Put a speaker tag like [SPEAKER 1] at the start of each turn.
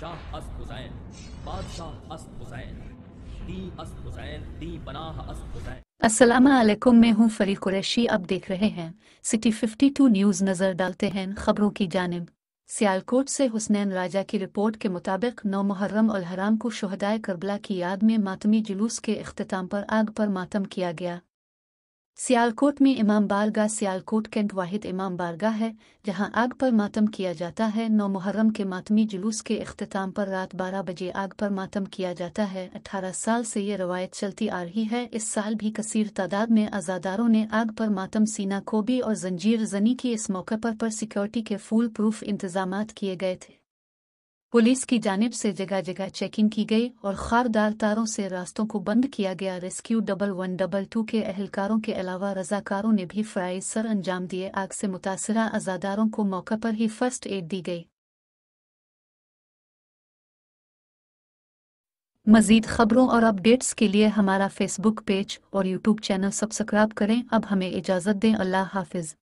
[SPEAKER 1] शाह अस्त हुसैन बादशाह अस्त हुसैन दी अस्त हुसैन दी बनाह अस्त हुसैन असलम मैं हूं फरी कुरैशी अब देख रहे हैं सिटी 52 न्यूज़ नज़र डालते हैं खबरों की जानब सियालकोट से हुसनैन राजा की रिपोर्ट के मुताबिक नौ मुहर्रम उल हराम को शहदाय करबला की याद में मातमी जुलूस के अख्ताम पर आग पर मातम किया गया सियालकोट में इमाम बारगा सियालकोट कैंट वाहिद इमाम बारगा है जहां आग पर मातम किया जाता है नौ मुहर्रम के मातमी जुलूस के अख्ताम पर रात बारह बजे आग पर मातम किया जाता है अठारह साल से ये रवायत चलती आ रही है इस साल भी कसीर तादाद में आज़ादारों ने आग पर मातम सीना खोबी और जंजीर जनी की इस मौके पर, पर सिक्योरिटी के फूल प्रूफ इंतजाम किए गए थे पुलिस की जानब से जगह जगह चेकिंग की गई और खारदार तारों से रास्तों को बंद किया गया rescue double one double two के अहलकारों के अलावा रजाकारों ने भी फ्राइज सर अंजाम दिए आग से मुतासरा आजादारों को मौके पर ही फर्स्ट एड दी गई
[SPEAKER 2] मजीद खबरों और अपडेट्स के लिए हमारा फेसबुक पेज और यूट्यूब चैनल सब्सक्राइब करें अब हमें इजाज़त दें अल्लाह हाफिज़